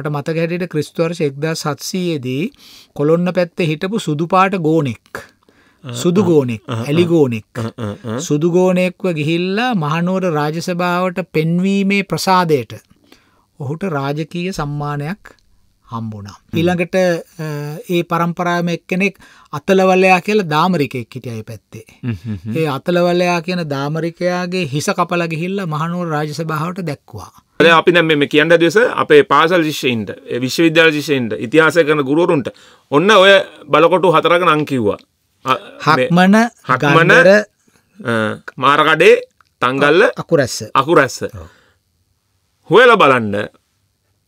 මට මතක හැටියට ක්‍රිස්තුවර්ෂ 1700 දී කොළොන්න පැත්තේ හිටපු සුදු පාට ගෝණෙක් සුදු ගෝණෙක් ඇලි ගෝණෙක් සුදු ගෝණෙක්ව ගිහිල්ලා මහනුවර රාජසභාවට පෙන්වීමේ ප්‍රසාදයට ඔහුට රාජකීය සම්මානයක් හම්බුණා. ඊළඟට ඒ પરම්පරාවෙම එක්කෙනෙක් අතලවලයා කියලා දාමරිකෙක් හිටියයි පැත්තේ. ඒ අතලවලයා කියන දාමරිකයාගේ හිස කපලා ගිහිල්ලා මහනුවර රාජසභාවට දැක්වුවා. අපි දැන් මේ කියන්න දවස අපේ පාසල් ශිෂ්‍යයින්ට විශ්වවිද්‍යාල ශිෂ්‍යයින්ට ඉතිහාසය කරන ගුරුවරුන්ට ඔන්න ඔය බලකොටු හතරක නම් කිව්වා. හක්මන හක්මන මාරකඩේ තංගල්ල අකුරැස්ස අකුරැස්ස. හොයලා බලන්න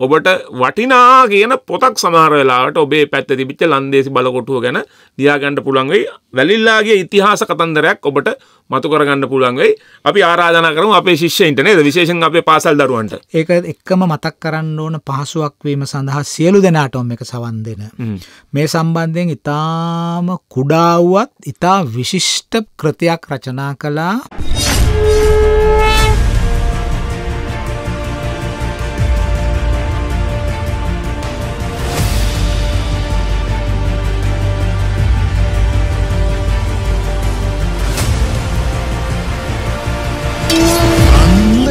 ඔබට වටිනා කියන පොතක් සමහරලාට ඔබේ පැත්ත තිබිච්ච ලන්දේසි බලකොටුව ගැන දියාගන්න පුළුවන් වෙයි. වැලිල්ලාගේ ඉතිහාස කතන්දරයක් ඔබට මතු කරගන්න පුළුවන් වෙයි. අපි ආරාධනා කරමු අපේ ශිෂ්‍යයින්ට නේද? විශේෂයෙන් අපේ පාසල් දරුවන්ට. ඒක එක්කම මතක් කරන්න ඕන පහසුවක් වීම සඳහා සියලු දෙනාටම එක සවන් දෙන. මේ සම්බන්ධයෙන් ඊටාම කුඩා වුවත් ඊටා විශිෂ්ට කෘතියක් රචනා කළා.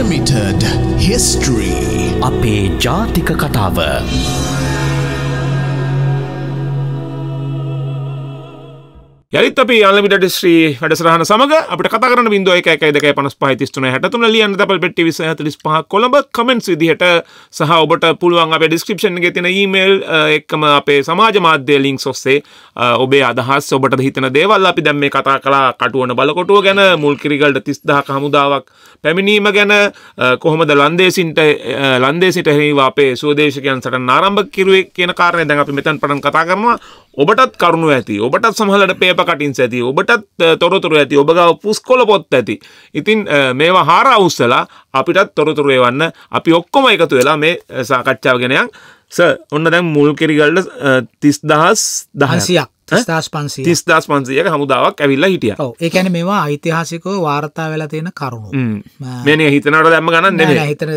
අන්ලිමිටඩ් හිස්ටරී අපේ ජාතික කතාව යරිත් අපි අන්ලිමිටඩ් ශ්‍රී වැඩසටහන සමග අපිට කතා කරන්න 0112 55 33 63 ලියන්න තපල් පෙට්ටිය 245 කොළඹ කමෙන්ට්ස් විදිහට සහ ඔබට පුළුවන් අපේ ඩිස්ක්‍රිප්ෂන් එකේ තියෙන ඊමේල් එක්කම අපේ සමාජ මාධ්‍ය ලින්ක්ස් ඔස්සේ ඔබේ අදහස් ඔබට හිතන දේවල් අපි දැන් මේ කතා කළා කටුවන බලකොටුව ගැන මුල්කිරිගල්ට 30000ක හමුදාවක් පැමිණීම ගැන කොහොමද ලන්දේසින්ට ලන්දේසිට හේවා අපේ සෝදේශකයන් සටන් ආරම්භ කිරුවේ කියන කාරණේ දැන් අපි මෙතන පටන් කතා කරනවා ඔබටත් කරුණු ඇති ඔබටත් සමහරවිට කටින්ස ඇති ඔබටත් තොරතුරු ඇති ඔබගව පුස්කොල පොත් ඇති ඉතින් මේවා හාරා උස්සලා අපිටත් තොරතුරේ වන්න අපි ඔක්කොම එකතු වෙලා මේ සාකච්ඡාව ගෙනයක් ස ඔන්න දැන් මුල් කෙරිගල්ඩ තිස් දහස් දහසියක් තිස්දාස් පන්සේ තිස්දාස් පන්සේක හමුදාවක් ඇවිල්ලා හිටිය ඒකැන මේවා ඓතිහාසිකෝ වාර්තා වෙලා තියෙන කරුණු මෙනි හිතනට දැම ගන්න හිතන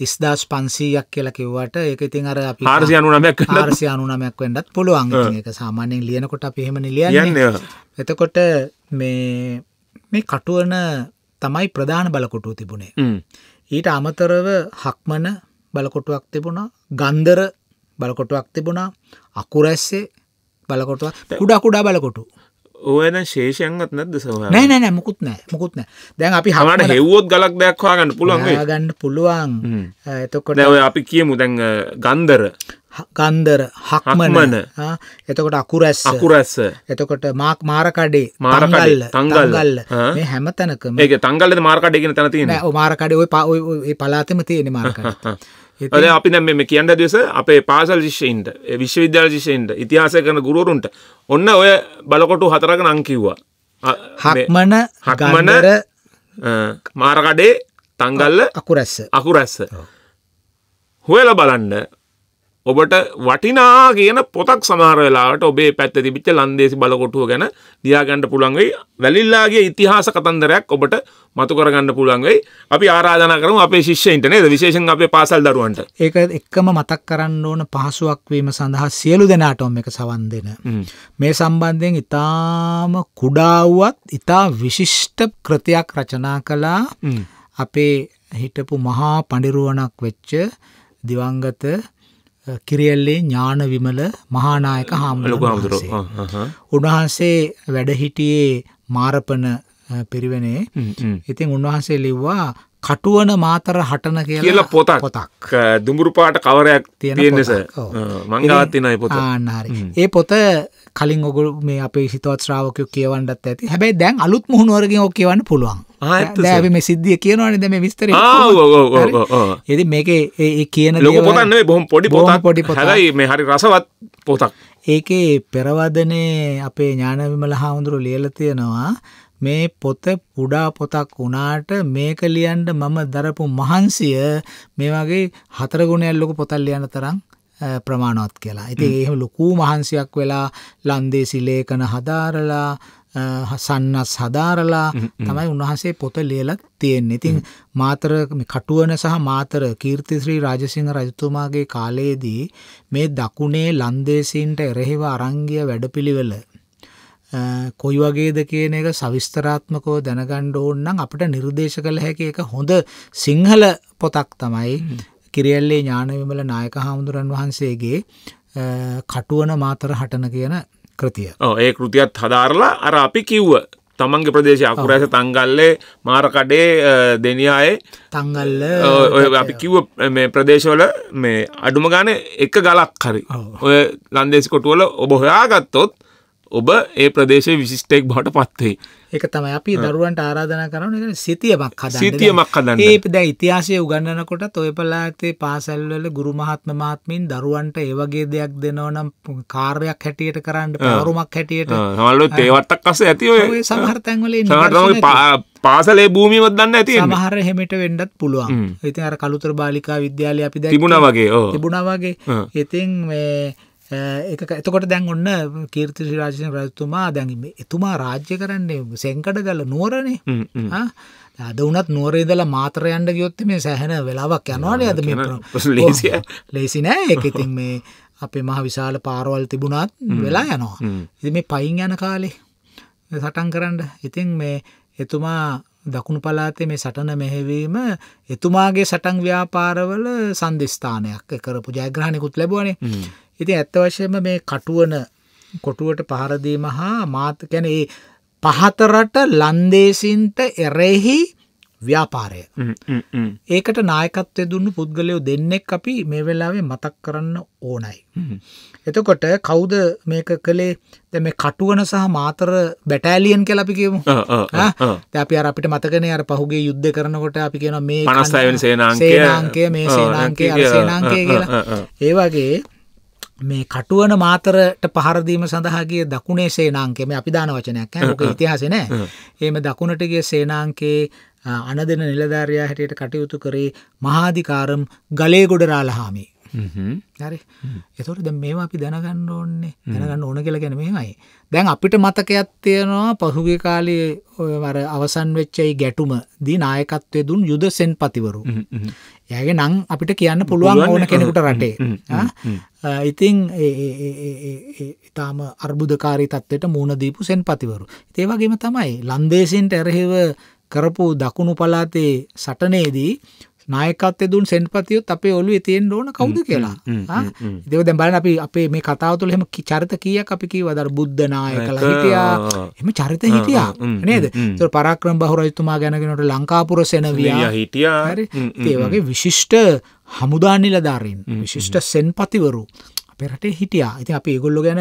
තිස්දාස් පන්සීයක් කියලා කිව්වට ඒක ඉතින් අර පාර්සි අනුනමයක් පාර්සි අනුනමයක් වඩත් පුළුවන් ඒක සාමාන්‍යෙන් ලියනකොට පිහෙම ලියන්න එතකොට මේ මේ කටුවන තමයි ප්‍රධාන බලකොටුව තිබුණේ ඊට අමතරව හක්මන බලකොටුවක් තිබුණා ගන්දර බලකොටුවක් තිබුණා අකුරැස්සේ බලකොටුව කුඩා කුඩා බලකොටු ඕන ශේෂයන්ගත් නැද සහ නෑ නෑ මුකුත් නෑ මුකුත් නෑ දැන් අපි හමට හෙවෝත් ගලක් දක්වා ගන්න පුළුවන් ගන්න පුළුවන් එතකොට ඔය අපි කියමු දැන් ගන්දර ගන්දර හක්මන එතකොට අකුරැස් අකුරැස් එතකොට මාක් මාරකඩේ මාරකල්ල තංගල්ගල්ල මේ හැම තැනක මේක තංගල්ලද මාර්කඩේ කියන තැන තියෙන මාරකඩේ ඔය පලාතම තියෙන මාර්කඩ ඔය අපි දැන් මේ කියන්න දවස අපේ පාසල් ශිෂ්‍යයින්ට විශ්වවිද්‍යාල ශිෂ්‍යයින්ට ඉතිහාසය කරන ගුරුවරුන්ට ඔන්න ඔය බලකොටු හතරක නම් කිව්වා. හක්මන හක්මන මාරකඩේ තංගල්ල අකුරැස්ස අකුරැස්ස. හොයලා බලන්න ඔබට වටිනා කියන පොතක් සමහරලාට ඔබේ පැත්ත තිබිච්ච ලන්දේසි බලකොටුව ගැන දියාගන්න පුළුවන් වෙයි. වැලිල්ලාගේ ඉතිහාස කතන්දරයක් ඔබට මතු කරගන්න පුළුවන් වෙයි. අපි ආරාධනා කරමු අපේ ශිෂ්‍යයින්ට නේද විශේෂයෙන් අපේ පාසල් දරුවන්ට. ඒක එක්කම මතක් කරන්න ඕන පහසුවක් වීම සඳහා සියලු දෙනාට ඔම් එක සවන් දෙන. මේ සම්බන්ධයෙන් ඊටාම කුඩා වුවත් ඊටා විශිෂ්ට කෘතියක් රචනා කළා අපේ හිටපු මහා පඬිරුවණක් වෙච්ච දිවංගත කිරියල්ලේ ඥාන විමල මහානායක හාමුදුර උන්වහන්සේ වැඩහිටියේ මාරපන පිරිවෙනේ ඉතින් උන්වහන්සේ ලිව්වා කටුවන මාතර හටන කියලා පොතක් පොතක් දුඹුරු පාට කවරයක් තියෙන මංගවත් තිනයි පොත ඒ පොත කලින් ඔගුල් මේ අපේ හිතවත් ශ්‍රාවකය කියවන්නත් ඇති හැබැයි දැන් අලුත් මුහුණුවරගින් ඔක් කියවන්න පුළුවන් ඇ මේ සිද්ධිය කියනවන දැම විස්තර එති මේක ඒ කියන ලොක පොතන්න බොහම පොඩි පොත පොඩි පොතයි මේ හරි රසවත් පොතක් ඒකේ පෙරවදනේ අපේ ඥානවිමල හාමුදුරු ලියල තියෙනවා මේ පොත පුඩා පොතක් වුණාට මේක ලියන්න මම දරපු මහන්සිය මේ වගේ හතර ගුණයක් ලොකු පොතක් ලියන්න තරම් ප්‍රමාණවත් කියලා. ඉතින් එහෙම ලොකු මහන්සියක් වෙලා ලන්දේසි ලේඛන හදාරලා සන්නස් හදාරලා තමයි උන්වහන්සේ පොත ලියලා තියෙන්නේ. ඉතින් මාතර කටුවන සහ මාතර කීර්තිශ්‍රී රාජසිංහ රජතුමාගේ කාලයේදී මේ දකුණේ ලන්දේසීන්ට එරෙහිව අරංගිය වැඩපිළිවෙල කොයි වගේද කියන එක සවිස්තරාත්මකෝ දැනගණ්ඩ ඕන්නම් අපට නිර්දේශ කළ හැකි එක හොඳ සිංහල පොතක් තමයි කිරියල්ලේ ඥානවිමල නායක හාමුදුරන් වහන්සේගේ කටුවන මාතර හටන කියන කෘතිය. ඒ කෘතියත් හදාරලා අර අපි කිව්ව තමන්ගේ ප්‍රදේශය අකුරැස තංගල්ලේ මාරකඩේ දෙනියායේ තංගල්ල ඔය අපි කිව්ව මේ ප්‍රදේශවල මේ අඩුම ගාන එක ගලක් හරි ඔය ලන්දේසි කොටුවල ඔබ හොයාගත්තොත් ඔබ ඒ ප්‍රදේශය විශිෂ්ටෙක් බවට පත්වේ. එක තමයි අපි දරුවන්ට ආරාධනා කරන සිතියමක් හද සිතියමක් හදන්න ඒ ද ඉතිහාසය උගන්නනකොටත් ඔය පලාතේ පාසැල්වල ගුරු මහත්ම මාත්මින් දරුවන්ට ඒවගේ දෙයක් දෙනවනම් කාර්යක් හැටියට කරන්න පවරුමක් හැටියට හල්ල තේවත්තක් අස ඇති ඔය සහර්තැන්වල පාසලේ භූමිවත් දන්න ඇති මහර හෙමට වෙන්ඩත් පුළුවන් ඉතින් අර කළුතර බාලිකා විද්‍යාලය අපි තිබුණ වගේ තිබුණ වගේ ඉතින් එක එතකොට දැන් ඔන්න කීර්ති රාජසිංහ රජතුමා දැන් එතුමා රාජ්‍ය කරන්නේ සෙංකඩගල නුවරනේ අද වනත් නුවරේදල මාතරයන්ට ගියොත්ත මේ සැහැන වෙලාවක් යනවානේ අද මේ ලේසි නෑ එක ඉතින් මේ අපේ මහ විශාල පාරවල් තිබුණත් වෙලා යනවා ඉති මේ පයින් යන කාලේ සටන් කරන්න ඉතින් මේ එතුමා දකුණු පලාතේ මේ සටන මෙහෙවීම එතුමාගේ සටන් ව්‍යාපාරවල සන්ධස්ථානයක් කරපු ජයග්‍රහණයකුත් ලැබුවනේ ඉතින් ඇත්ත වශයෙන්ම මේ කටුවන කොටුවට පහර දීම හා මාත් ගැන ඒ පහතරට ලන්දේසින්ට එරෙහි ව්‍යාපාරය ඒකට නායකත්වය දුන්නු පුද්ගලයෝ දෙන්නෙක් අපි මේ වෙලාවේ මතක් කරන්න ඕනයි. එතකොට කවුද මේක කළේ දැ මේ කටුවන සහ මාතර බැටෑලියන් කෙල අපි කියමු අපි අර අපිට මතකන අර පහුගේ යුද්ධ කරනකොට අපි කියන මේ පනස්සාය සේනාංකය මේ සේනාංකය සේනාංකය කියලා ඒවගේ මේ කටුවන මාතරට පහරදීම සඳහාගේ දකුණේ සේනාංකෙම අපි දාන වචනයක් ක ඉතිහාස නෑ ඒම දකුණටගේ සේනාංකේ අන දෙන නිලධාරයා හැටියට කටයුතු කරේ මහාධිකාරම් ගලේ ගොඩරාලහාමි හරි එතොට ද මේවා අපි දැනගන්න ඕන්නේ දැනගන්න ඕන කියලා ගැන මේමයි දැන් අපිට මතකයක් තියෙනවා පහුගේ කාලයේ ඔයවර අවසන් වෙච්චයි ගැටුම දී නායකත්වය දුන් යුද සෙන් පතිවරු යගේ නං අපිට කියන්න පුළුවන් ඕන කෙනෙකුට රටේ ඉතිං ඉතාම අර්බුදකාරී තත්වයට මූුණදීපු සෙන් පතිවරු ඒවගේම තමයි ලන්දේසින්ට ඇරහිව කරපු දකුණු පලාතේ සටනේදී නායකත්වය දුන් සෙන්පතියොත් අපේ ඔළුවේ තියෙන්න ඕන කවුද කියලා. ඒක දැන් බලන්න අපි අපේ මේ කතාව තුළ එහෙම චරිත කීයක් අපි කීවද අර බුද්ධ නායකලා හිටියා. එහෙම චරිත හිටියා නේද? ඒතර පරාක්‍රම බහු රජතුමා ගැනගෙනට ලංකාපුර සෙනවියා හිටියා. හරි. ඒ වගේ විශිෂ්ට හමුදා නිලධාරීන් විශිෂ්ට සෙන්පතිවරු අපේ රටේ හිටියා. ඉතින් අපි ඒගොල්ලෝ ගැන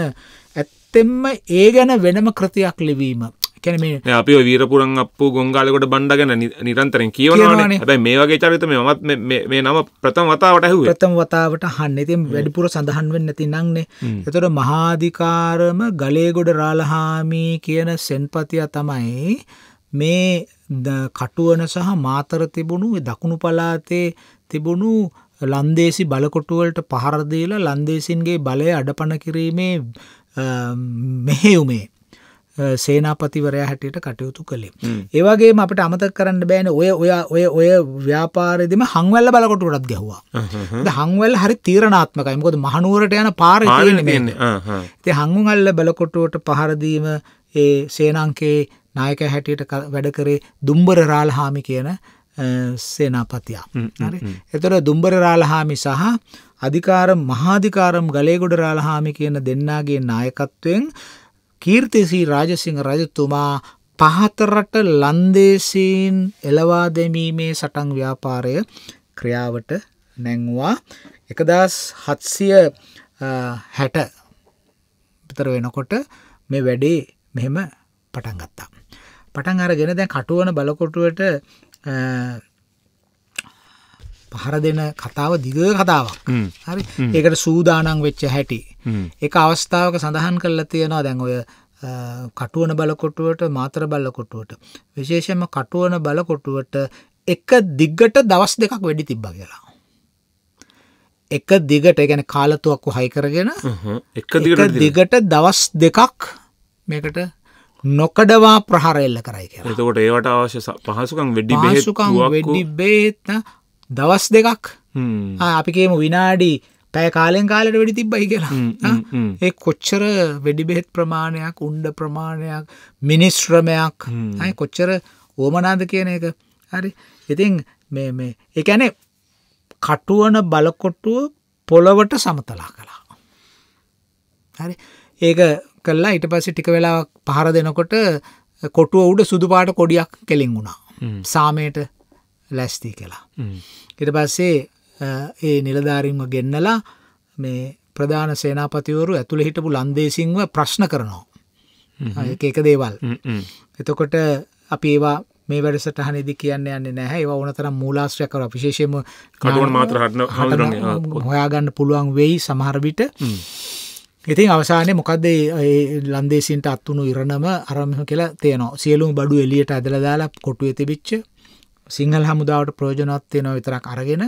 ඇත්තෙන්ම ඒ ගැන වෙනම කෘතියක් ලිවීම කැනමේ අපි වීරපුරන් අපපු ගොංගාලකොට බණ්ඩ ගැන නිරන්තරෙන් කියවනවාන හැබයි මේ වගේ චරිත මත් මේ නම ප්‍රථම වතාවට ඇහු ප්‍රථම වතාවට හන්න ඉතින් වැඩිපුර සඳහන් වෙන්න ඇති නංනේ එතොට මහාධිකාරම ගලේගොඩ රාලහාමී කියන සෙන්පතිය තමයි මේ කටුවන සහ මාතර තිබුණු දකුණු පලාතේ තිබුණු ලන්දේසි බලකොටුවලට පහරදීලා ලන්දේසින්ගේ බලය අඩපන කිරීමේ මෙහෙවුමේ සේනාපතිවරයා හැටියට කටයුතු කළේ. ඒවගේ අපට අමතක් කරන්න බෑන ඔය ඔය ඔය ඔය ව්‍යාපාරයදම හංවල්ල බලකොටුටත් ගැහවා. හංවල් හරි තීරණාත්මකයි මොකද මහනුවරට යන පාර ති හංගුල්ල බලකොටුවට පහරදීම ඒ සේනංකේ නායක හැටියට වැඩ කරේ දුම්බර රාල්හාමි කියන සේනාපතියා. එතොට දුම්බර රාලහාමි සහ අධිකාරම් මහාධිකාරම් ගලේගොඩ රාලහාමි කියන දෙන්නාගේ නායකත්වයෙන් කීර්තිසී රාජසිංහ රජතුමා පහතරට ලන්දේසීන් එලවා දැමීමේ සටන් ව්‍යාපාරය ක්‍රියාවට නැංවා එකදස් හත්සිය හැට පිතර වෙනකොට මේ වැඩේ මෙහෙම පටන්ගත්තා. පටන් අරගෙන දැන් කටුවන බලකොටුවට පහර දෙන කතාව දිග කතාවක් හරි ඒකට සූදානං වෙච්ච හැටි එක අවස්ථාවක සඳහන් කරලා තියෙනවා දැන් ඔය කටුවන බලකොටුවට මාතර බලකොටුවට විශේෂම කටුවන බලකොටුවට එක දිග්ගට දවස් දෙකක් වැඩි තිබ්බ කියලා එක දිගට ගැන කාලතුවක්කු හයිකරගෙන දිගට දවස් දෙකක් මේකට නොකඩවා ප්‍රහරෙල්ල කරයි එතකොට ඒවට අවශ්‍ය පහසුකම් වැඩි පහසුකම් වැඩි බේත්න දවස් දෙකක් අපි කියම විනාඩි පැය කාලෙන් කාලට වැඩි තිබ්බයි කියලා ඒ කොච්චර වෙඩිබෙහෙත් ප්‍රමාණයක් උන්ඩ ප්‍රමාණයක් මිනිස්ශ්‍රමයක් අයි කොච්චර ඕමනාද කියන එක හරි ඉතින් මේ මේ එකැනෙ කටුවන බලකොට්ටුව පොළොවට සමතලා කලා හරි ඒක කල්ලා ඉට පසි ටික වෙලා පහර දෙනකොට කොටුව උඩ සුදුපාට කොඩියක් කෙලින් වුණා සාමයට ලැස්ති කලා. එට පස්සේ ඒ නිලධාරින්ම ගෙන්නලා මේ ප්‍රධාන සේනාපතිවරු ඇතුළ හිටපු ලන්දේසිංව ප්‍රශ්න කරනවා එක දේවල් එතකොට අපි ඒවා මේ වැඩසටහනදි කියන්න යන්න නැහැ ඒව ඕනතර මූලාශ්‍රයකර විශේෂයම කඩුවන් මාතර හටන හොයාගන්න පුළුවන් වෙයි සමහරවිට ඉතින් අවසානය මොකක්ද ලන්දේසින්ට අත්වුණු ඉරණම අරමහ කියලා තියනවා සියලුම් බඩු එලියට ඇදල දාලා කොටුව ඇතිබිච්ච සිංහල හමුදාවට ප්‍රයෝජනත්වය නො විතරක් අරගෙන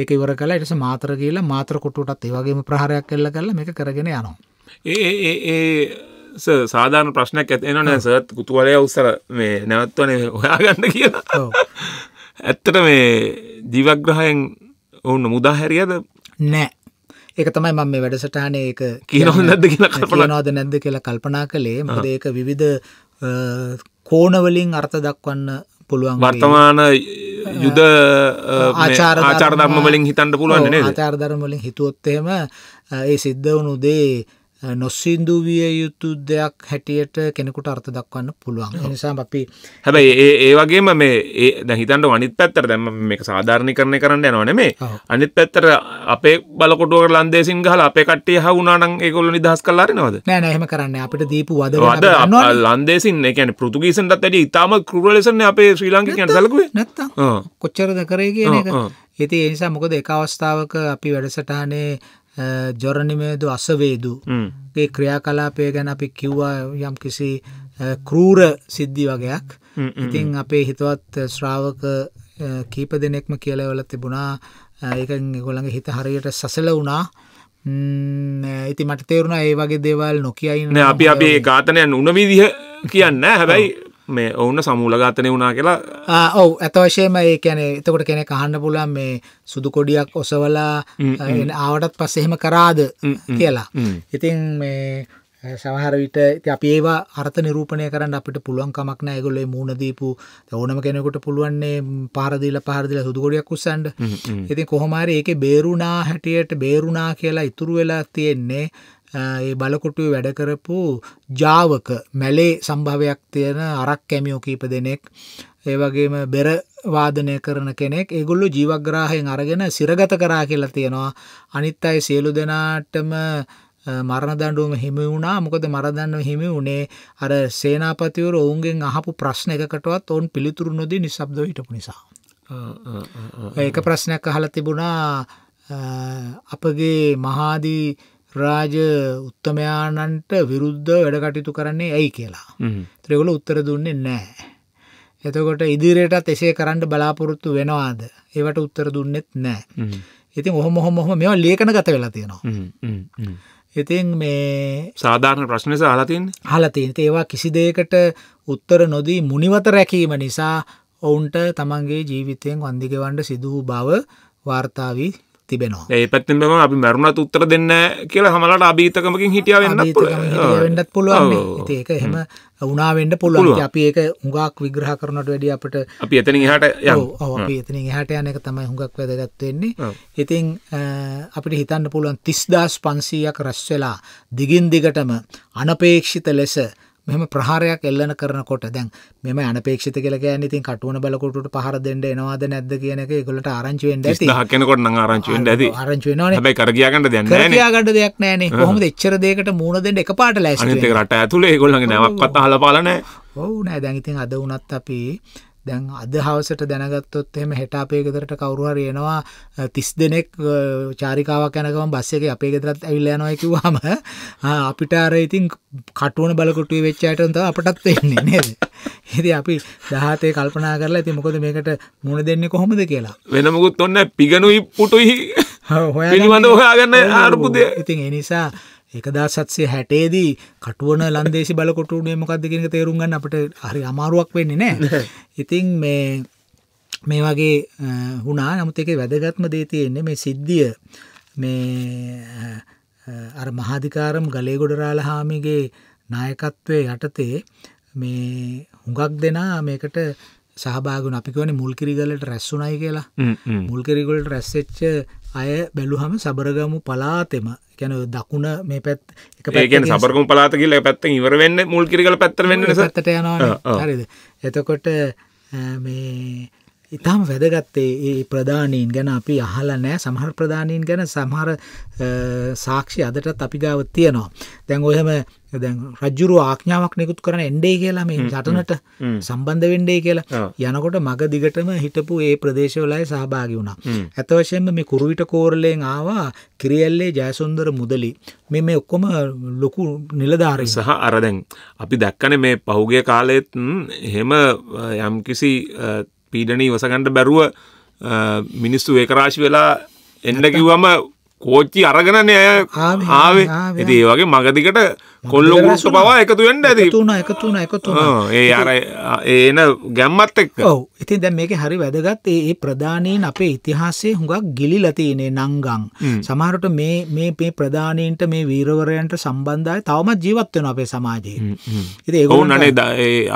ඒක ඉවර කල එටස මාතර කියල මාතර කොටුටත් ඒවගේම ප්‍රහරයක් කෙල්ල කල එක කරගෙන යනවා. ඒ ඒ සාධාන ප්‍රශ්නයක් ඇතින නෑ සත් කුතුවලය උත්සර මේ නැවත්වන හොයාගන්න කියලා ඇත්තට මේ දිවග්‍රහයෙන් ඔවුන්න මුදාහැරියද නෑ ඒක තමයි මම මේ වැඩසටානය ඒක කියනොද කියලානවාද නැද්ද කියලා කල්පනා කළේ මදඒක විවිධ කෝනවලින් අර්ථ දක්වන්න පුළුවන් වර්තමාන යුද ආචාර ධර්ම වලින් හිතන්න පුළුවන් නේද ආචාර ධර්ම වලින් හිතුවොත් එහෙම ඒ සිද්ධ වුණු දේ නොස්සින්දූ විය යුතු දෙයක් හැටියට කෙනෙකුට අර්ථ දක්වන්න පුළුවන් නිසා අපි හැබැයි ඒ වගේම මේ ඒ දැහිතන්ට අනිත් පැත්තර දැම මේ සාධාරණය කරණය කරන්න යනවා නෙමේ අනිත් පැත්තර අපේ බලකොටුව ලන්දේසින් ගහල අපේ කටේ හවුනානන් ඒකොල නිදහස් කල්ලාරනවද නෑන හෙම කරන්න අපිට දීපු වද ලන්දේසින් එකන පෘතුගීසන්ටත් ඇට ඉතාම කරුවලෙසන අපේ ශ්‍රී ලංකිකන් සලකුවේ නැත්ත කොච්චරද කරේ කියන එක ඉති එනිසා මොකද එක අවස්ථාවක අපි වැඩසටානේ ජොරණිමේදු අසවේදු ඒ ක්‍රියාකලාපය ගැන අපි කිව්වා යම් කිසි කරූර සිද්ධි වගයක් ඉතින් අපේ හිතවත් ශ්‍රාවක කීප දෙනෙක්ම කියලවල තිබුණා ඒක ගොළඟ හිත හරියට සසල වුණා ඉති මට තේරුණ ඒ වගේ දේවල් නොකියයින්න අපි අපේ ඝාතනයන් උනවිදිහ කියන්න හැබැයි මේ ඔවුන්න සමූලගාතනය වුණා කියලා ඔවු ඇතවශයම ඒ කැනෙ එතකොට කෙනෙ කහන්න පුලන් මේ සුදු කොඩියක් ඔසවලා ආවටත් පස්සෙහෙම කරාද කියලා ඉතින් මේ සමහර විට ඉති අපි ඒවා අර්ථ නිරූපණය කරන්න අපිට පුළුවන් කමක් නෑ ඒගොල්ලේ මූුණදීපු ඕනම කෙනෙකුට පුළුවන්නේ පාරදිල පහරදිල සුදුකොඩියක් උස්සන්ඩ ඉතින් කොහොමරි ඒක බේරුණා හැටියට බේරුණා කියලා ඉතුරු වෙලා තියෙන්නේ ඒ බලකොටුව වැඩ කරපු ජාවක මැලේ සම්භවයක් තියෙන අරක් කැමියෝ කීප දෙනෙක් ඒ වගේම බෙර වාදනය කරන කෙනෙක් ඒගොල්ලු ජීවග්‍රාහයෙන් අරගෙන සිරගත කරා කියලා තියෙනවා අනිත් අයි සියලු දෙනාටම මරණ දඩුවම හිමි වුණා මොකද මරදන්න හිමි වුණේ අර සේනාපතිවර ඔවුන්ගෙන් අහපු ප්‍රශ්න එකකටවත් ඔවන් පිළිතුරු නොදී නිසබ්ද හිටපු නිසා. ඒක ප්‍රශ්නයක් අහල තිබුණා අපගේ මහාදී රාජ උත්තමයාණන්ට විරුද්ධ වැඩකටයුතු කරන්නේ ඇයි කියලා ත්‍රවල උත්තර දුන්නේ නෑ. එතකොට ඉදිරියටත් එසේ කරන්න බලාපොරොත්තු වෙනවාද ඒවට උත්තර දුන්නෙත් නෑ. ඉතින් ඔහොම හොම මෙ ලේකන ගත වෙලා තියෙනවා. ඉතින් මේ සාධාරණ ප්‍රශ්නය සහලතින් හලතින් ඒවා කිසි දෙයකට උත්තර නොදී මුනිවත රැකීම නිසා ඔවුන්ට තමන්ගේ ජීවිතයෙන් වන්දිගවන්ඩ සිදූ බව වාර්තාාවී තිබෙනවා ඒ පැත්තෙන් බම අපි මැරුණත් උත්තර දෙන්න කියලා හමලට අභීතකමකින් හිටිය වෙන්නත් පුළුවන් ඒක එහෙම උනාවෙන්ඩ පුළුවන් අපි ඒක හුඟක් විග්‍රහ කරනට වැඩිය අපට අපි එතන හට අපි එතන හට යන එක තමයි හුඟක් වැදගත්වවෙන්නේ ඉතින් අපිට හිතන්න පුළුවන් තිස්දාස් පන්සීයක් රස්වෙලා දිගින් දිගටම අනපේක්ෂිත ලෙස මෙම ප්‍රහාරයක් එල්ලන කරනකොට දැන් මෙම අනපේක්ෂිත කියලා කියන්නේ ඉතින් කටුවන බලකොටුට පහර දෙන්න එනවාද නැද්ද කියන එක ඒගොල්ලන්ට ආරංචි වෙන්න ඇති 30ක් කෙනෙකුට නම් ආරංචි වෙන්න ඇති ආරංචි වෙනවනේ හැබැයි කර ගියා ගන්න දෙයක් නැහැ නේ කර ගියා ගන්න දෙයක් නැහැ නේ කොහොමද එච්චර දෙයකට මූණ දෙන්න එකපාරට ලෑස්ති වෙන්නේ අනිත් එක රට ඇතුලේ ඒගොල්ලන්ගේ නැවක්වත් අහලා පාලා නැහැ ඔව් නෑ දැන් ඉතින් අද වුණත් අපි දැන් අද හවසට දැනගත්තොත් එහෙම හෙට අපේ ගෙදරට කවුරු හරි එනවා 30 දෙනෙක් චාරිකාවක් යනකම බස් එකේ අපේ ගෙදරත් ඇවිල්ලා යනවා කිව්වම අපිට අර ඉතින් කටුවන බලකොටුවේ වෙච්ච අයටම තමයි අපටත් වෙන්නේ නේද ඉතින් අපි 17 කල්පනා කරලා ඉතින් මොකද මේකට මුණ දෙන්නේ කොහොමද කියලා වෙන මොකුත් ඔන්න පිගනුයි පුටුයි හොයාගන්න හොයාගන්න අරුපුදේ ඉතින් ඒ නිසා ඒකදා සත්සේ හැටේදී කටුවන ලන්දේසි බලකොටුනේ මොකක්දකිනක තේරුම් ගන්න අපට හරි අමාරුවක් වෙන්නේ නෑ ඉතින් මේ මේ වගේ හුනා නමුත් එක වැදගත්ම දේතියෙන්නේ මේ සිද්ධිය මේ අර මහාධිකාරම් ගලේගොඩරාල හාමිගේ නායකත්වය යටතේ මේ හුඟක් දෙනා මේකට සහභාගන අපිකවන මුල්කිරිගලට රැස්සුනයි කියලා මුල්කිරිගොලට රැස්සෙච්ච අය බැලුහම සබරගමු පලාතෙම ගැන දකුණ මේ පැත් එකගැන සබරගු පලාතකිල පැත්ත ඉවරවෙන්න මුල්කිරිකල පැත්තර වන්න පැත්තට යනවා හරිද එතකොට මේ ඉතාම වැදගත්තේ ඒ ප්‍රධානීන් ගැන අපි අහල නෑ සමහර ප්‍රධානීන් ගැන සමහර සාක්ෂි අදටත් අපි ගාව තියනවා. දැන් ඔයහම රජ්ජුරු ආඥාවක් නිකුත් කරන එන්ඩේ කියලා මේ ජටනට සම්බන්ධ වෙන්ඩේ කියලා යනකොට මග දිගටම හිටපු ඒ ප්‍රදේශවලයි සහභාගි වුණා. ඇතවශයෙන්ම මේ කුරුවිට කෝරලයෙන් ආවා කිරියල්ලේ ජයසුන්දර මුදලි මේ මේ ඔක්කොම ලොකු නිලධාරි සහ අරදැන් අපි දැක්කන මේ පහුගේ කාලෙත් එහෙම යම්කිසි පීඩන ඉවසගන්නට බැරුව මිනිස්සු ඒකරාශි වෙලා එන්න කිව්වම කෝච්චි අරගනන අය ආවේ ඇති ඒ වගේ මගදිකට කොල්ලො ගුරුස්ස පවා එකතු වෙන්ඩ ඇති තුන එකතුන එකතු ඒ අර ඒන ගැම්මත් එක් ඔව ඉතින් දැ මේක හරි වැදගත් ඒ ප්‍රධානයෙන් අපේ ඉතිහාසේ හුඟක් ගිලි ලතියනේ නංගං සමහරට මේ මේ පේ ප්‍රධානීන්ට මේ වීරවරයන්ට සම්බන්ධය තවමත් ජීවත්වෙන අපේ සමාජයේ ඉති ඔවුන් අනේ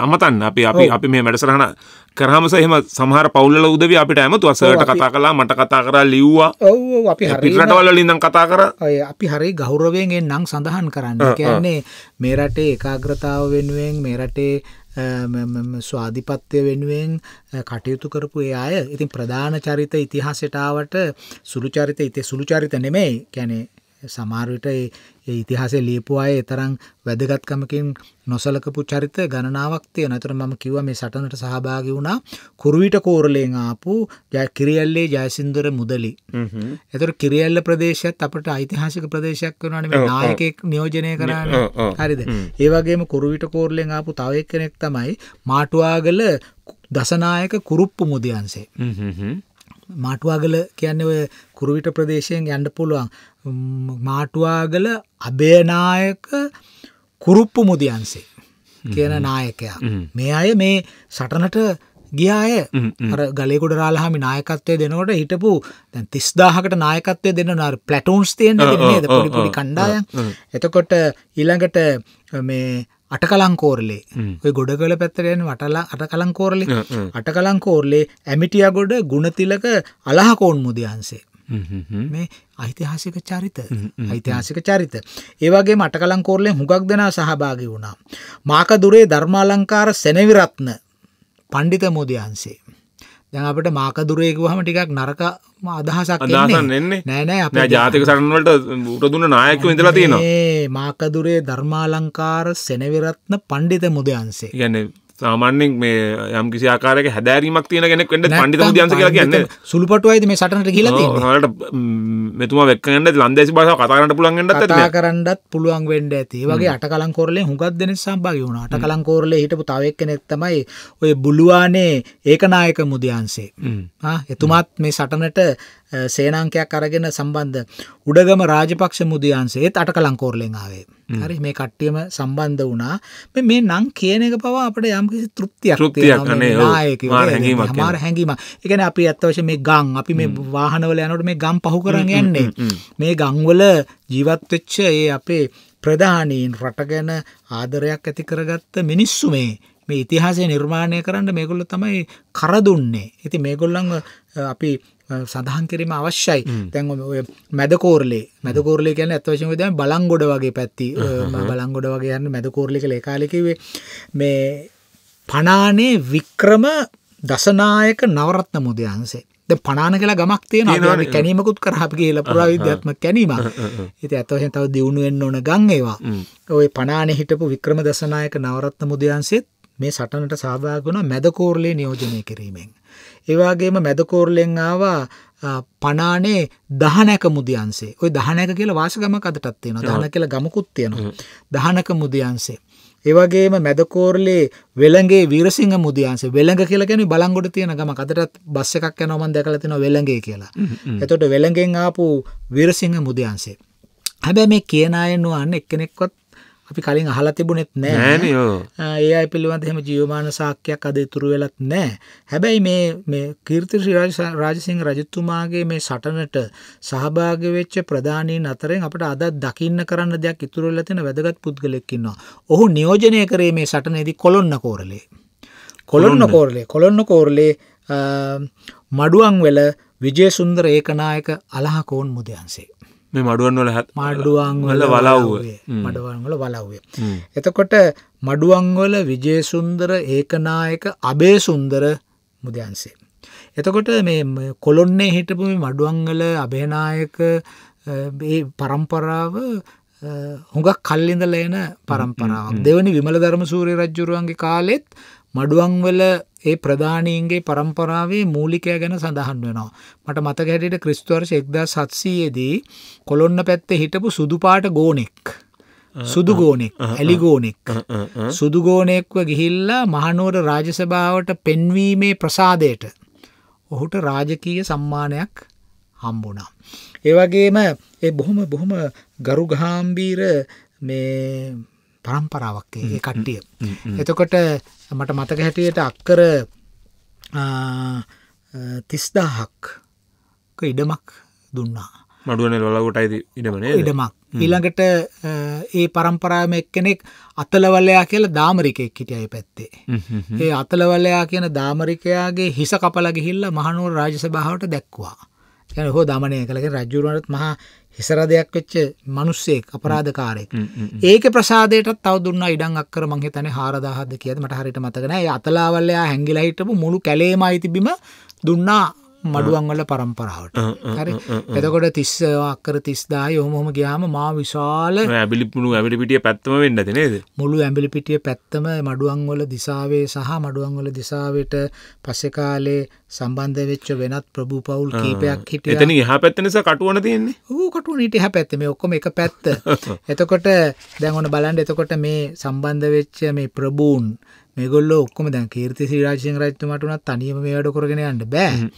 අමතන් අපි අපි අපි මේ වැඩසරහන කරහමස එහෙම සමහර පවුල්වල උදවිය අපිට ඇමතුවා සර්ට කතා කළා මට කතා කරලා ලිව්වා ඔව් අපි හරියට පිටරටවල වලින් නම් කතා කරා අය අපි හරිය ගෞරවයෙන් එන්නම් සඳහන් කරන්න. කියන්නේ මේ රටේ ඒකාග්‍රතාව වෙනුවෙන් මේ රටේ ස්වාධිපත්‍ය වෙනුවෙන් කටයුතු කරපු ඒ අය ඉතින් ප්‍රධාන චරිත ඉතිහාසයටාවට සුළු චරිත ඉති සුළු චරිත නෙමෙයි කැනේ සමාරවිට ඒ ඉතිහාසේ ලියපු අය එතරම් වැදගත්කමකින් නොසලකපු චරිත ගණනාවක් තියෙන. ඒතර මම කිව්වා මේ සටනට සහභාගී වුණා කුරුවිට කෝරළෙන් ආපු කිරියල්ලේ ජයසින්දර මුදලි. හ්ම්. ඒතර කිරියල්ල ප්‍රදේශයත් අපට ඓතිහාසික ප්‍රදේශයක් වෙනවානේ මේ නායකයෙක් නියෝජනය කරන්නේ. හරිද? ඒ වගේම කුරුවිට කෝරළෙන් ආපු තව එක්කෙනෙක් තමයි මාටුවාගල දසනායක කුරුප්පු මුදියන්සේ. හ්ම් හ්ම්. මාටවාගල කියන්න ඔය කුරුවිට ප්‍රදේශයෙන් යන්න පුළුවන් මාටවාගල අභයනායක කුරුප්පු මුදියන්සේ කියන නායකයා මේ අය මේ සටනට ගියාය ගලෙකුට රාලහමි නායකත්වය දෙනවට හිටපු දැන් තිස්දාහකට නායකත්වය දෙන්න නර පලටෝන්ස් තියෙන් පොඩි කණ්ඩාය එතකොට ඊළඟට මේ අටකලංකෝරලේ ඔය ගොඩගල පැත්තරයෙන් වටලා අටකලංකෝරලි අටකලංකෝරලේ ඇමිටිය ගොඩ ගුණතිලක අලහකෝන් මුදයන්සේ මේ අයිතිහාසික චරිත ඓතිහාසික චරිත. ඒවගේ මටකලංකෝරලෙන් හුඟක් දෙනා සහභාගි වුණා. මාකදුරේ ධර්මාලංකාර සැනවිරත්න පණ්ඩිත මෝදයන්සේ. දැන් අපට මාකදුරේ කිව්වහම ටිකක් නරක අදහසක් එන්නේ නෑ නෑ අපේ ජාතික සටන් වලට උරදුන්න නායකයෝ ඉඳලා තියෙනවා මේ මාකදුරේ ධර්මාලංකාර සෙනවිරත්න පඬිත මුදයන්සේ කියන්නේ සාමාන්‍යෙන් මේ යම් කිසි ආකාරයක හැදෑරීමක් තියෙන කෙනෙක් වෙන්න පණ්ඩිත මුදියන්ස කියලා කියන්නේ සුළුපටු අයද මේ සටනට ගිහිලා තියෙන්නේ. ඔයාලට මෙතුමා වෙක්ක යන්න ලන්දේසි භාෂාව කතා කරන්න පුළුවන් වෙන්නත් ඇති. කතා කරන්නත් පුළුවන් වෙන්න ඇති. ඒ වගේ අටකලංකෝරලේ හුඟක් දෙනෙක් සහභාගී වුණා. අටකලංකෝරලේ හිටපු තව එක්කෙනෙක් තමයි ඔය බුලුවානේ ඒකනායක මුදියන්සේ. ආ එතුමාත් මේ සටනට සේනාංකයක් අරගෙන සම්බන්ධ උඩගම රාජපක්ෂ මුදියන්සේත් අටකලංකෝරලෙන් ආවේ. හරි මේ කට්ටියම සම්බන්ධ වුණා මේ නං කියන එක පවා අපට යම්කිසි තෘප්තියක් මාර හැඟීම එකන අපි ඇත්තවශ මේ ගං අපි මේ වාහනවල යනට මේ ගම් පහු කරන්න යන්නේ මේ ගංවල ජීවත්වෙච්ච ඒ අපේ ප්‍රධානීන් රට ගැන ආදරයක් ඇති කරගත්ත මිනිස්සු මේ මේ ඉතිහාසය නිර්මාණය කරන්න මේගොල්ල තමයි කරදුන්නේ ඇති මේගොල්ලන් අපි සඳහන් කිරීම අවශ්‍යයි තැන් මැදකෝරලේ මැදකෝරලේ කියන ඇත්වශම දැ බලංගොඩ වගේ පැත්ති බලංගොඩ වගේ යන්න මැදකෝරලික ලේකාලිකිවේ මේ පනානේ වික්‍රම දසනායක නවරත්න මුදයන්සේ පනාන කලා ගමක් තියෙන කැනීමකුත් කරහප කියල පුරාවිද්‍යාත්ම කැනීම ඇති ඇතවහෙන් තව දියුණුවෙන් ඕන ගංඒවා ඔය පනානෙ හිටපු වික්‍රම දසනායක නවරත්න මුදයන්සෙත් මේ සටනට සභාගුණ මැදකෝරලේ නියෝජනය කිරීමෙන් ඒ වගේම මැදකෝරළෙන් ආවා පනානේ දහනක මුදියන්සේ. ওই දහනක කියලා වාසගමක් අදටත් තියෙනවා. දහන කියලා ගමකුත් තියෙනවා. දහනක මුදියන්සේ. ඒ වගේම මැදකෝරළේ වෙළඟේ වීරසිංහ මුදියන්සේ. වෙළඟ කියලා කියන්නේ බලංගොඩ තියෙන ගමක්. අදටත් බස් එකක් යනවා මම දැකලා තියෙනවා වෙළඟේ කියලා. එතකොට වෙළඟෙන් ආපු වීරසිංහ මුදියන්සේ. හැබැයි මේ කියන අයනුවන් එක්කෙනෙක්වත් අපි කලින් අහලා තිබුණෙත් නෑ ඒ අය පිළිබඳ එහෙම ජීවමාන සාක්කයක් අද ඉතුරු වෙලත් නෑ හැබැයි මේ මේ කීර්ති රාජසිංහ රජතුමාගේ මේ සටනට සහභාගී වෙච්ච ප්‍රධානීන් අතරින් අපිට අදත් දකින්න කරන්න දෙයක් ඉතුරු වෙලා තියෙන වැදගත් පුද්ගලෙක් ඉන්නවා. ඔහු නියෝජනය කරේ මේ සටනේදී කොළොන්න කෝරළේ. කොළොන්න කෝරළේ කොළොන්න කෝරළේ මඩුවන් වෙල විජය සුන්දර ඒකනායක අලහකෝන් මුදයන්සේ. මේ මඩුවන් වල මඩුවන්වල වලව්ව මඩුවන්වල වලව්වේ. එතකොට මඩුවන්වල විජේසුන්දර ඒකනායක අබේ සුන්දර මුදයන්සේ. එතකොට මේ කොළොන්නේ හිටපු මේ මඩුවංගල අභේනායක පරම්පරාව හොඟක් කල්ලිඳල එන පරම්පරාවක් දෙවනි විමල ධර්ම සූරය රජ්ජුරුවන්ගේ කාලෙත් මඩුවන්වල ඒ ප්‍රධානීන්ගේ પરම්පරාවේ මූලිකය ගැන සඳහන් වෙනවා. මට මතක හැටියට ක්‍රිස්තු වර්ෂ 1700 දී කොළොන්න පැත්තේ හිටපු සුදු පාට ගෝණෙක් සුදු ගෝණෙක් ඇලි ගෝණෙක් සුදු ගෝණෙක්ව ගිහිල්ලා මහනුවර රාජසභාවට පෙන්වීමේ ප්‍රසාදයට ඔහුට රාජකීය සම්මානයක් හම්බුණා. ඒ වගේම ඒ බොහොම බොහොම ගරුගාම්භීර මේ පරම්පරාවක් ඒ කට්ටිය. එතකොට මට මතක හැටියට අක්කර තිස්දාහක් ඉඩමක් දුන්නා. මඩුවන ලොලගොටයිද ඉඩමන ඉඩමක්. ඊළඟට ඒ පරම්පරාම එක්කෙනෙක් අතලවලයා කියල දාමරිකෙක් හිටියයි පැත්තේ. ඒ අතලවලයා කියන දාමරිකයාගේ හිස කපල ගිහිල්ල මහනුව රාජසභාවට දැක්වා. යන හෝ දමනය කළක රජ්ජුරුවනත් මහා හිසරදයක් වෙච්ච මනුස්සෙක් අපරාධකාරයෙක් ඒක ප්‍රසාදයටත් තවදුන්න ඉඩක් අක්කර මංගේ තන හාරදාහද කියද මට හරිට මතකන අතලාවල්ලයා හැගිලා හිටපු මුළු කැලේම අයිතිබිම දුන්නා මඩුවන්වල පරම්පරාවට හරි එතකොට තිස්සවාක්කර තිස්දාය හොමොම ගයාම මා විශාල ඇබිලිපුුණු ඇබිපිටිය පැත්තම වෙන්න තිනේද මුළු ඇබිලිපිටිය පැත්තම මඩුවන්වල දිසාවේ සහ මඩුවන්වල දිසාවට පස්සෙකාලේ සම්බන්ධ වෙච්ච වෙනත් ප්‍රභූ පවුල් කීපයක් හිට එතන හ පැත්තනිස කටුවන තියන්නේ හූකටුවනට හ පැත්තම ඔක්කොම එක පැත්ත එතකොට දැවන බලන්ඩ එතකොට මේ සම්බන්ධ වෙච්ච මේ ප්‍රභූන් මේගොල්ල ඔක්කොම දැන් කීර්ති සිරාජසිං රජතුමට උනත් තනියම මේ වැඩ කරගෙන යන්න බෑ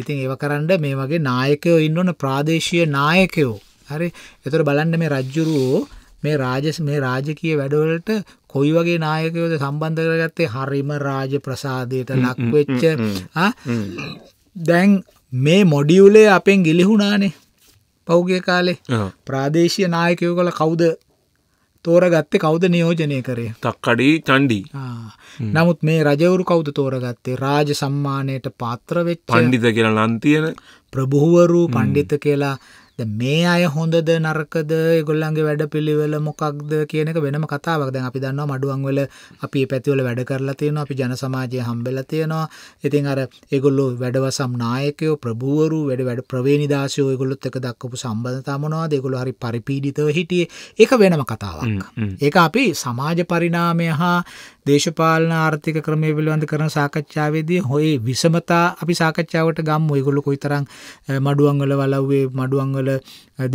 ඉතින් ඒව කරන්න මේ වගේ නායකයෝ ඉන්න ඕන ප්‍රාදේශීය නායකයෝ හරි එතොට බලන්න මේ රජ්ජුරුවෝ මේ රාජස් මේ රාජකීය වැඩවලට කොයි වගේ නායකයෝද සම්බන්ධ කරගත්තේ හරිම රාජ ප්‍රසාදයට ලක්වෙච්ච දැන් මේ මොඩියුලේ අපෙන් ගිලිහුණානේ පෞගගේ කාලේ ප්‍රාදේශය නායකයෝ කළ කවුද තෝරගත්තේ කවුද නියෝජනය කරේ තක්කඩී චන්ඩි නමුත් මේ රජවරු කවුද තෝරගත්තේ රාජ සම්මානයට පාත්‍රවෙච් පණ්ඩිත කියලා නන්තියන ප්‍රභුවරු පණ්ඩිත කියලා ද මේ අය හොඳද නරකද ගොල්ලන්ගේ වැඩ පිළිවෙල මොකක්ද කියනක වෙනම කතාවක් දැන් අපි දන්නවා මඩුවන්වල අපි පැතිවල වැඩ කරලා තියෙනවා අපි ජන සමාජය හම්බෙලා තියෙනවා ඉතින් අර ඒගොල්ලෝ වැඩවසම් නායකයෝ ප්‍රභූවරු වැඩ වැඩ ප්‍රවේනිදාශයෝ ඒගොල්ලොත් එක දක්කපු සම්බන්ධතා මොනවා දෙගොළු හරි පරිපීඩිතව හිටියේ ඒක වෙනම කතාවක් ඒක අපි සමාජ පරිණාමය හා දේශපාලන ආර්ථික ක්‍රමය පිළිබඳ කරන සාකච්ඡාවේදී හොයි විෂමතා අපි සාකච්ඡාවට ගම්මු. ඒගොල්ලෝ කොයිතරම් මඩුවන් වල වලව්වේ මඩුවන් වල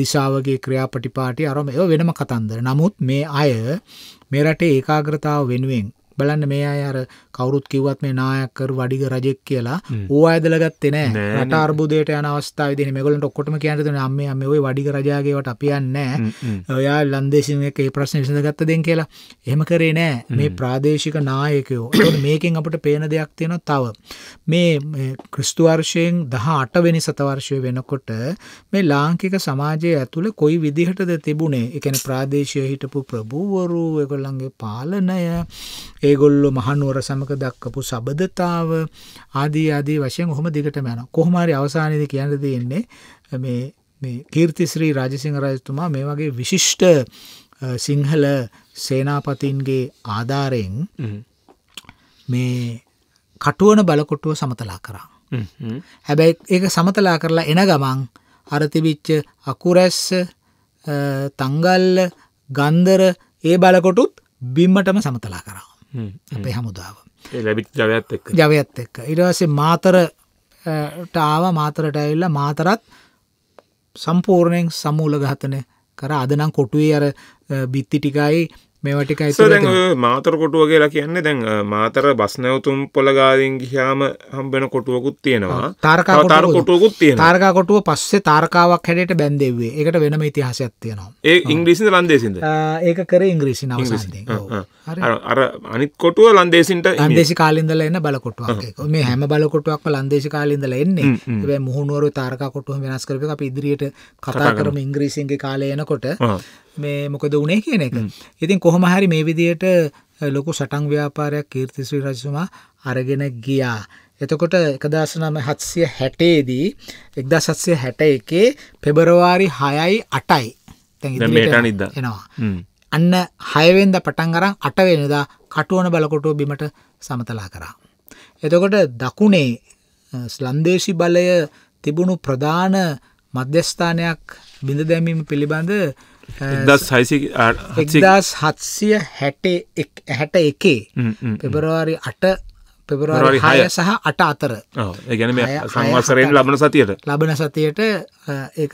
දිශාවගේ ක්‍රියාපටිපාටි අරම ඒව වෙනම කතන්දර. නමුත් මේ අය මේ රටේ ඒකාග්‍රතාව වෙනුවෙන් බලන්න මේ අය අර කවුරුත් කිව්වත් මේ නායකර වඩිග රජෙක් කියලා ඕ අදලගත්තේ නෑ රට අර්බුදයට යන අවස්ථාව දින මෙගලට ඔක්කොටම කියන්න දෙන අම්ම අම ඔය වඩිග රජාගේවට අපියන්නෑ ඔයා ලන්දේශනක ඒ ප්‍රශ්න විසඳගත්ත දෙන් කියලා එහෙම කරේ නෑ මේ ප්‍රාදේශික නායකයෝ මේකෙන් අපට පේන දෙයක් තියෙන තව මේ ක්‍රිස්තුවර්ශයෙන් දහ අටවෙනි සතවර්ශය වෙනකොට මේ ලාංකික සමාජය ඇතුළ කොයි විදිහටද තිබුණේ එකන ප්‍රාදේශය හිටපු ප්‍රභූවරු එකොල්ලන්ගේ පාලනය ඒගොල්ලො මහනුවර සම යාමක දක්කපු සබඳතාව ආදී ආදී වශයෙන් ඔහොම දිගට යනවා. කොහොම හරි අවසානයේදී කියන්න තියෙන්නේ මේ මේ කීර්තිශ්‍රී රාජසිංහ රජතුමා මේ වගේ විශිෂ්ට සිංහල සේනාපතින්ගේ ආධාරයෙන් මේ කටුවන බලකොට්ටුව සමතලා කරා. හැබැයි ඒක සමතලා කරලා එන ගමන් අරතිබිච්ච අකුරැස්ස තංගල්ල ගන්දර ඒ බලකොටුත් බිම්මටම සමතලා කරා. අපේ හමුදාව. ලැබි ජවයත් එක් ජවයත් එක්ක ඉඩවසේ මාතරට ආව මාතරට ඇවිල්ල මාතරත් සම්පූර්ණයෙන් සමූල ගහතන කර අදනම් කොටුවේ අර බිත්ති ටිකයි මේවටික දැන් මාතර කොටුව කියලා කියන්නේ දැන් මාතර බස් නැවතුම් පොළ ගාලින් ගියාම හම්බෙන කොටුවකුත් තියෙනවා තාරකා තර කොටුවකුත් තියෙනවා තාරකා කොටුව පස්සේ තාරකාවක් හැඩයට බැඳෙව්වේ. ඒකට වෙනම ඉතිහාසයක් තියෙනවා. ඒ ඉංග්‍රීසින්ද ලන්දේසින්ද? ඒක කරේ ඉංග්‍රීසින් අවසන්දී. අර අනිත් කොටුව ලන්දේසින්ට ලන්දේසි කාලේ ඉඳලා එන බල කොටුවක් ඒක. මේ හැම බල කොටුවක්ම ලන්දේසි කාලේ ඉඳලා එන්නේ. හැබැයි මුහුණුවරු තාරකා කොටුව වෙනස් කරපේක අපි ඉදිරියට කතා කරමු ඉංග්‍රීසින්ගේ කාලේ එනකොට මේ මොකද වනේ කියන එක ඉතින් කොහොම හරි මේ විදියට ලොකු සටන් ව්‍යාපාරයක් කීර්තිශ්‍රී රජතුමා අරගෙන ගියා. එතකොට එකදශනම හත්සිය හැටේදී එක්දා සත්සය හැට එකේ පෙබරවාරි හයයි අටයි එනවා. අන්න හයවෙන්ද පටන් අරන් අටවෙනදා කටුවන බලකොටුව බිමට සමතලා කරා. එතකොට දකුණේ ස්ලන්දේශි බලය තිබුණු ප්‍රධාන මධ්‍යස්ථානයක් බිඳ දැමීම පිළිබඳ දස් හයිසි එක්දස් හත්සිය හැටේ හැට එකේ පෙබරවාරි අට පෙබරවාරි හය සහ අට අතර ගැන සංවසරයෙන් ලබන සතියට ලබන සතියට එක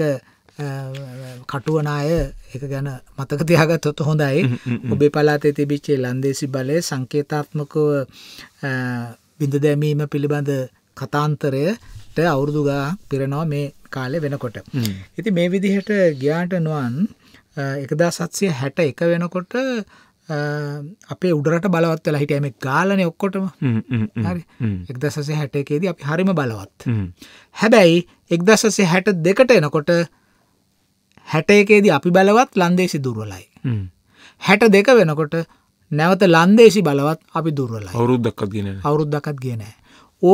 කටුවනාය එක ගැන මතක තියාගත්තොත් හොඳයි ඔබේ පලාතේ තිබිච්චේ ලන්දේසි බලය සංකේතාත්මකව බිඳ දැමීම පිළිබඳ කතාන්තරයට අවුරුදුගා පිරනවා මේ කාලය වෙනකොට. ඉති මේ විදිහට ගියාට නොවන් එකදා සත්සය හැට එක වෙනකොට අපේ උඩරට බලවත් වෙලා හිටියම ගාලන ඔක්කොටම එක්දසසේ හැට එකේද අපි හරිම බලවත් හැබැයි එක්දසසේ හැට දෙකට එනකොට හැට එකේදී අපි බලවත් ලන්දේසි දුර්වලයි හැට දෙක වෙනකොට නැවත ලන්දේසි බලවත් අපි දුර්වලයි අවුරුද්දක්ත් ගෙන අවුරුද්දකත් කියනෑ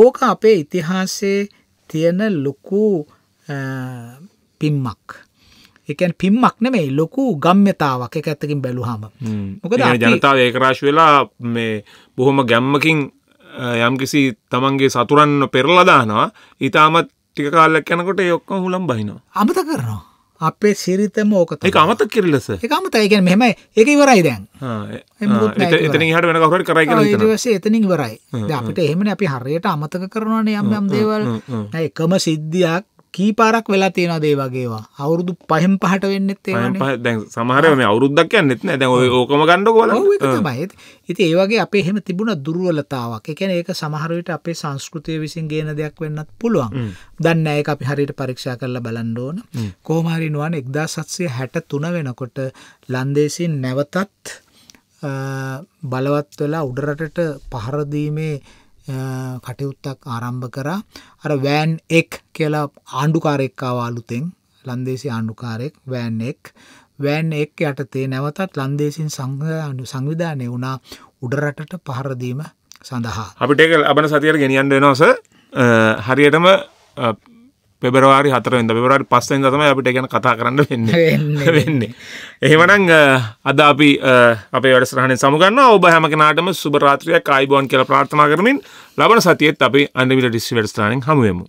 ඕක අපේ ඉතිහාසේ තියෙන ලොකු පිම්මක් එකන් පිම්මක් නෙමේ ලොකු ගම්්‍යතාවක් එක ඇත්තකින් බැලුහම මොකද ජනතාව ඒකරාශ වෙලා මේ බොහොම ගැම්මකින් යම්කිසි තමන්ගේ සතුරන්න පෙරලදානවා ඉතාමත් ටික කාල්ලක් යනකොට යොක්කම හුලම් බහිනවා අමත කරනවා අපේ සිරිතම ඕකත එක අමත කිරලෙස එකමත ඒකන මෙහම එක ඉවරයි දැන් එතන හට වෙන කවරට කරයි වස එතන ඉවරයි අපිට එහෙමන අපි හරියට අමතක කරනවාන යම් යම් දේවල් එකම සිද්ධියක් කීපාරක් වෙලා තියෙනවා දේ වගේවා අවුරුදු පහෙන් පහට වෙන්නෙත් දැන් සමහර මේ අවුරුද්දක් යන්නෙත් නෑ දැන් ඕකම ගන්නකො බලන්න ඉතින් ඒ වගේ අපේ එහෙම තිබුණ දුර්වලතාවක් ඒ කියන්නේ ඒක සමහර විට අපේ සංස්කෘතිය විසින් ගේන දෙයක් වෙන්නත් පුළුවන් දන්නේ නෑ ඒක අපි හරියට පරීක්ෂා කරලා බලන්න ඕන කොහොම හරි නුවන් 1763 වෙනකොට ලන්දේසින් නැවතත් බලවත් වෙලා උඩරටට පහර දීමේ කටයුත්තක් ආරම්භ කරා අර වෑන් එක් කියලා ආණ්ඩුකාරෙක්කාව අලුතෙන් ලන්දේසි ආණ්ඩුකාරෙක් වෑන් එක් වෑන් එක් යටතේ නැවතත් ලන්දේසින් සංග සංවිධානය වුණා උඩරටට පහරදීම සඳහා අපිට එක ලබන සතියට ගෙනියන් දෙනවස හරියටම පෙබරවාරි හතරවෙද පෙබරවාරි පස්සෙන් තමයි අපිට ගැන කතා කරන්න වෙන්න වෙන්නේ. එහෙමනං අද අපි අපේ වැඩසරහණය සමුගන්න ඔබ හැම කෙනාටම සුභරාත්‍රිය කයිබෝන් කියල ප්‍රාර්ථනා කරමින් ලබන සතියෙත් අපි අන්ඩිවිට ඩිස්ි වැඩස්ථානෙන් හමුවමු.